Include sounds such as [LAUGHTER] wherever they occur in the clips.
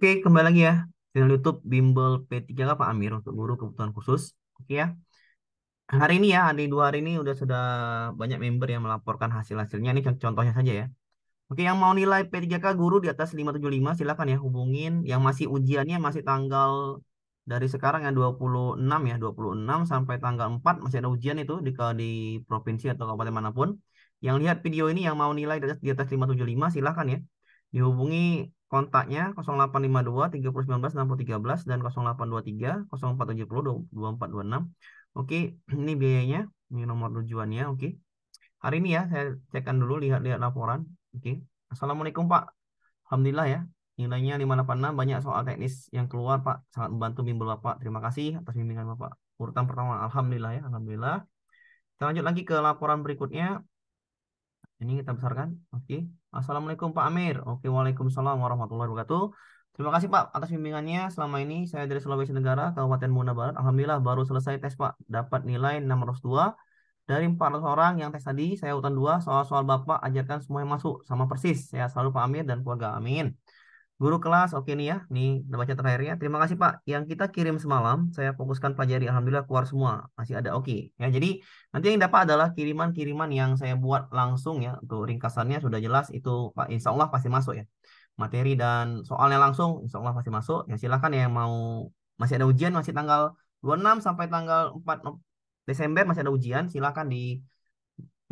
Oke, kembali lagi ya. Channel YouTube Bimbel P3K Pak Amir untuk guru kebutuhan khusus. Oke ya. Hari ini ya, hari dua hari ini udah sudah banyak member yang melaporkan hasil-hasilnya. Ini contohnya saja ya. Oke, yang mau nilai P3K guru di atas 575 silakan ya hubungin. Yang masih ujiannya masih tanggal dari sekarang ya 26 ya, 26 sampai tanggal 4 masih ada ujian itu di di provinsi atau kabupaten manapun. Yang lihat video ini yang mau nilai di atas, di atas 575 silakan ya dihubungi kontaknya 0852 3019 6013 dan 0823 0470 2426. Oke, [CLEARS THROAT] ini biayanya, ini nomor tujuannya, oke. Hari ini ya, saya cekkan dulu lihat-lihat laporan. Oke. Assalamualaikum, Pak. Alhamdulillah ya. Nilainya 586 banyak soal teknis yang keluar, Pak. Sangat membantu bimbel Bapak. Terima kasih atas bimbingan Bapak. Urutan pertama, alhamdulillah ya, alhamdulillah. Kita lanjut lagi ke laporan berikutnya. Ini kita besarkan. Oke. Assalamualaikum Pak Amir. Oke, Waalaikumsalam warahmatullahi wabarakatuh. Terima kasih Pak atas bimbingannya selama ini. Saya dari Sulawesi Tenggara, Kabupaten Muna Barat. Alhamdulillah baru selesai tes Pak. Dapat nilai 602. Dari 400 orang yang tes tadi, saya urutan dua Soal-soal Bapak ajarkan semuanya masuk. Sama persis. Saya selalu Pak Amir dan keluarga. Amin. Guru kelas, oke nih ya, nih udah baca terakhirnya. Terima kasih Pak, yang kita kirim semalam, saya fokuskan pelajari, Alhamdulillah keluar semua, masih ada oke. Ya, jadi nanti yang dapat adalah kiriman-kiriman yang saya buat langsung ya, untuk ringkasannya sudah jelas itu Pak, insya Allah pasti masuk ya. Materi dan soalnya langsung, insya Allah pasti masuk. Ya silahkan ya, yang mau masih ada ujian, masih tanggal 26 sampai tanggal 4 Desember masih ada ujian, silahkan di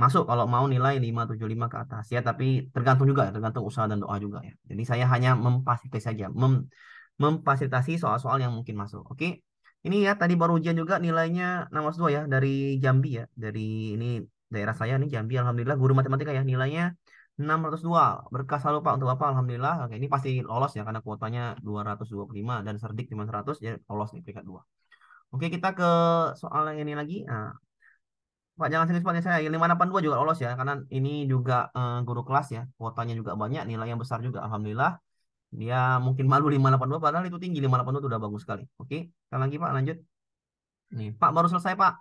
masuk kalau mau nilai 575 ke atas ya tapi tergantung juga tergantung usaha dan doa juga ya jadi saya hanya memfasilitasi saja mem memfasilitasi soal-soal yang mungkin masuk oke ini ya tadi baru ujian juga nilainya dua ya dari Jambi ya dari ini daerah saya nih Jambi alhamdulillah guru matematika ya nilainya 602 berkas selalu Pak untuk apa? alhamdulillah oke ini pasti lolos ya karena kuotanya 225 dan serdik cuma 100 ya lolos nih peringkat 2 Oke, kita ke soal yang ini lagi. Nah, Pak jangan serius Pak ini saya 582 juga lolos ya karena ini juga uh, guru kelas ya kuotanya juga banyak nilai yang besar juga alhamdulillah dia mungkin malu 582 padahal itu tinggi 582 itu udah bagus sekali oke sekali lagi Pak lanjut nih Pak baru selesai Pak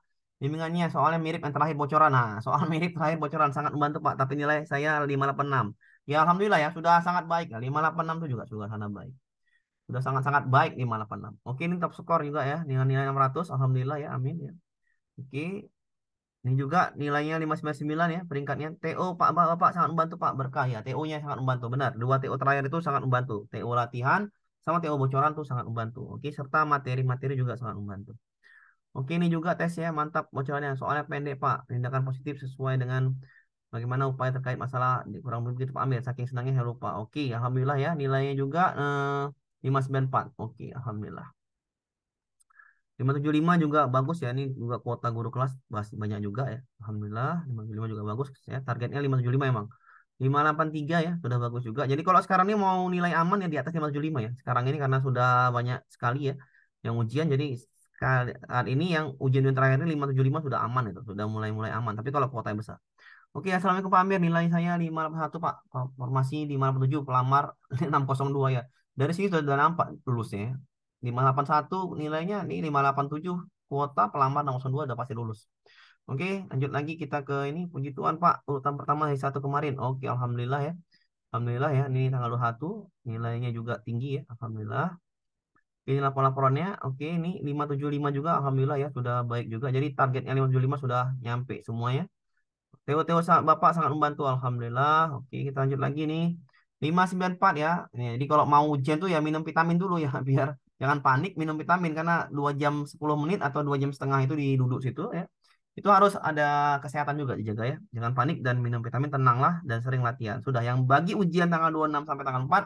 bimbingannya soalnya mirip yang terakhir bocoran nah soal [LAUGHS] mirip terakhir bocoran sangat membantu Pak tapi nilai saya 586 ya alhamdulillah ya sudah sangat baik ya nah, 586 itu juga sudah sangat baik sudah sangat-sangat baik 586 oke ini top skor juga ya dengan nilai 600 alhamdulillah ya amin ya oke ini juga nilainya 599 ya peringkatnya. TO Pak Bapak sangat membantu Pak berkah ya. TO-nya sangat membantu benar. Dua TO terakhir itu sangat membantu. TO latihan sama TO bocoran tuh sangat membantu. Oke, serta materi-materi juga sangat membantu. Oke, ini juga tes ya, mantap bocorannya. Soalnya pendek Pak, tindakan positif sesuai dengan bagaimana upaya terkait masalah kurang begitu Pak Amir. Saking senangnya saya lupa. Oke, alhamdulillah ya nilainya juga eh, 594. Oke, alhamdulillah. 575 juga bagus ya. Ini juga kuota guru kelas banyak juga ya. Alhamdulillah 575 juga bagus ya. Targetnya 575 emang. 583 ya, sudah bagus juga. Jadi kalau sekarang ini mau nilai aman ya di atas 575 ya. Sekarang ini karena sudah banyak sekali ya yang ujian jadi saat ini yang ujian yang terakhir ini 575 sudah aman itu, sudah mulai-mulai aman. Tapi kalau kuota yang besar. Oke, Assalamualaikum Pak Amir. Nilai saya 581 Pak. Formasi 587, pelamar 602 [LAUGHS] ya. Dari sini sudah nampak lulusnya ya. 581 nilainya, ini 587 kuota pelamar nomor 2 udah pasti lulus. Oke, lanjut lagi kita ke ini. Puji Tuhan Pak, urutan pertama hari satu kemarin. Oke, Alhamdulillah ya. Alhamdulillah ya, ini tanggal 21, nilainya juga tinggi ya, Alhamdulillah. Ini laporan laporannya oke ini 575 juga, Alhamdulillah ya, sudah baik juga. Jadi targetnya 575 sudah nyampe semuanya. Teo-teo Bapak sangat membantu, Alhamdulillah. Oke, kita lanjut lagi nih. 594 ya. Ini, jadi kalau mau ujian tuh ya minum vitamin dulu ya, [LAUGHS] biar jangan panik minum vitamin karena dua jam 10 menit atau dua jam setengah itu diduduk situ ya itu harus ada kesehatan juga dijaga ya jangan panik dan minum vitamin tenanglah dan sering latihan sudah yang bagi ujian tanggal 26 sampai tanggal 4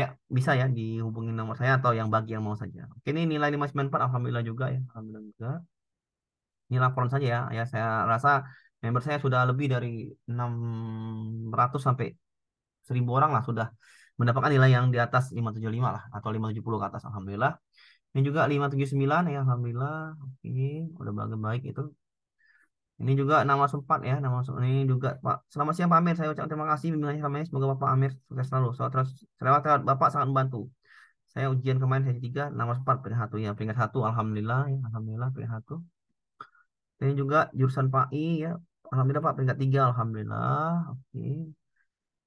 ya bisa ya dihubungi nomor saya atau yang bagi yang mau saja oke ini nilai 594 alhamdulillah juga ya alhamdulillah juga ini laporan saja ya ya saya rasa member saya sudah lebih dari 600 sampai 1000 orang lah sudah mendapatkan nilai yang di atas 575 lah atau 570 ke atas alhamdulillah. Ini juga 579 ya alhamdulillah. Oke, udah baik-baik itu. Ini juga nama sempat ya, nama sempat. ini juga Pak. Selamat siang Pak Amir, saya ucapkan terima kasih bimbingannya selama ini. Semoga Bapak Amir sukses selalu. Soal terus selamat terus Bapak sangat membantu. Saya ujian kemarin saya tiga, nama sempat peringkat satu ya, peringkat satu alhamdulillah ya, alhamdulillah peringkat satu. Ini juga jurusan Pak I ya, alhamdulillah Pak peringkat tiga alhamdulillah. Oke.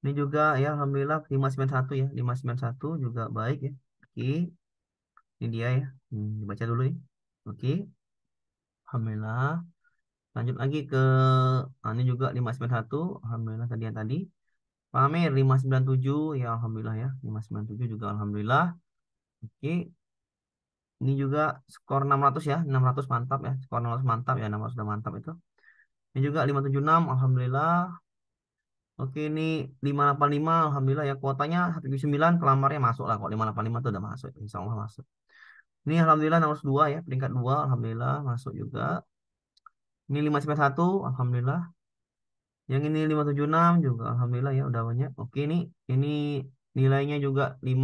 Ini juga ya alhamdulillah 591 ya, 591 juga baik ya. Oke. Ini dia ya. Hmm, dibaca dulu ya. Oke. Alhamdulillah. Lanjut lagi ke nah, ini juga 591, alhamdulillah tadi yang tadi. Pak Amir 597 ya alhamdulillah ya. 597 juga alhamdulillah. Oke. Ini juga skor 600 ya, 600 mantap ya. Skor 600 mantap ya, 600 sudah mantap itu. Ini juga 576 alhamdulillah. Oke, ini 585 alhamdulillah ya kuotanya 179 kelamarnya masuk lah kok 585 itu udah masuk, insya Allah masuk. Ini alhamdulillah nomor 2 ya, peringkat 2 alhamdulillah masuk juga. Ini 591 alhamdulillah. Yang ini 576 juga alhamdulillah ya udah banyak. Oke, ini ini nilainya juga 592.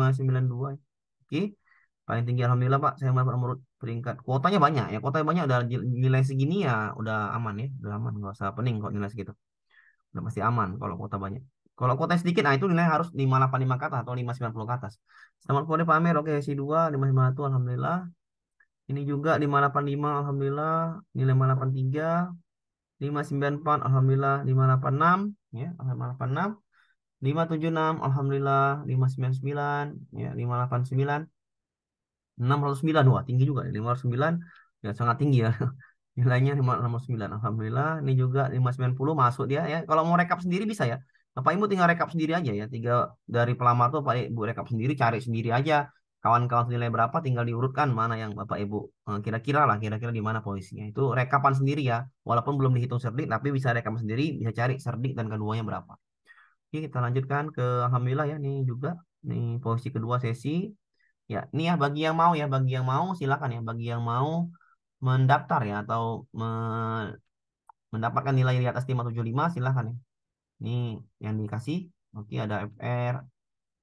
Ya. Oke. Paling tinggi alhamdulillah Pak, saya mendapat nomor peringkat. Kuotanya banyak ya, kuotanya banyak udah nilai segini ya udah aman ya, udah aman nggak usah pening kok nilai segitu udah pasti aman kalau kuota banyak kalau kuota sedikit nah itu nilai harus 585 ke atas atau 590 ke atas selamat sore Pak Amir oke si 2 591 alhamdulillah ini juga 585 alhamdulillah nilai 583 594 alhamdulillah 586 ya 586 576 alhamdulillah 599 ya 589 609 wah tinggi juga 509 ya sangat tinggi ya nilainya 569 alhamdulillah ini juga 590 masuk dia ya kalau mau rekap sendiri bisa ya Bapak Ibu tinggal rekap sendiri aja ya tiga dari pelamar tuh Pak Ibu rekap sendiri cari sendiri aja kawan-kawan nilai berapa tinggal diurutkan mana yang Bapak Ibu eh, kira-kira lah kira-kira di mana posisinya itu rekapan sendiri ya walaupun belum dihitung serdik tapi bisa rekap sendiri bisa cari serdik dan keduanya berapa Oke kita lanjutkan ke alhamdulillah ya ini juga nih posisi kedua sesi ya ini ya bagi yang mau ya bagi yang mau silakan ya bagi yang mau mendaftar ya atau me mendapatkan nilai di atas 575 silahkan ya. Ini yang dikasih. Oke ada FR,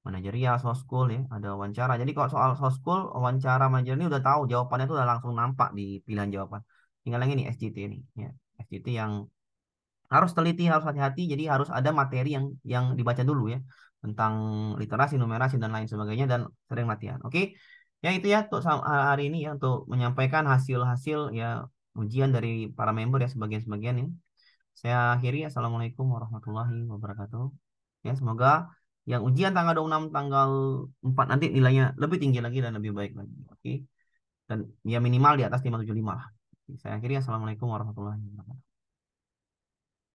manajerial, soft school ya, ada wawancara. Jadi kalau soal soft school wawancara manajer ini udah tahu jawabannya itu udah langsung nampak di pilihan jawaban. Tinggal yang ini sgt ini ya. sgt yang harus teliti, harus hati-hati. Jadi harus ada materi yang yang dibaca dulu ya tentang literasi, numerasi dan lain sebagainya dan sering latihan. Oke. Ya itu ya untuk hari ini ya untuk menyampaikan hasil-hasil ya ujian dari para member ya sebagian-sebagian ini. Saya akhiri ya, Assalamualaikum warahmatullahi wabarakatuh. Ya semoga yang ujian tanggal 26 tanggal 4 nanti nilainya lebih tinggi lagi dan lebih baik lagi. Oke. Dan ya minimal di atas 575 lah. Saya akhiri Assalamualaikum warahmatullahi wabarakatuh.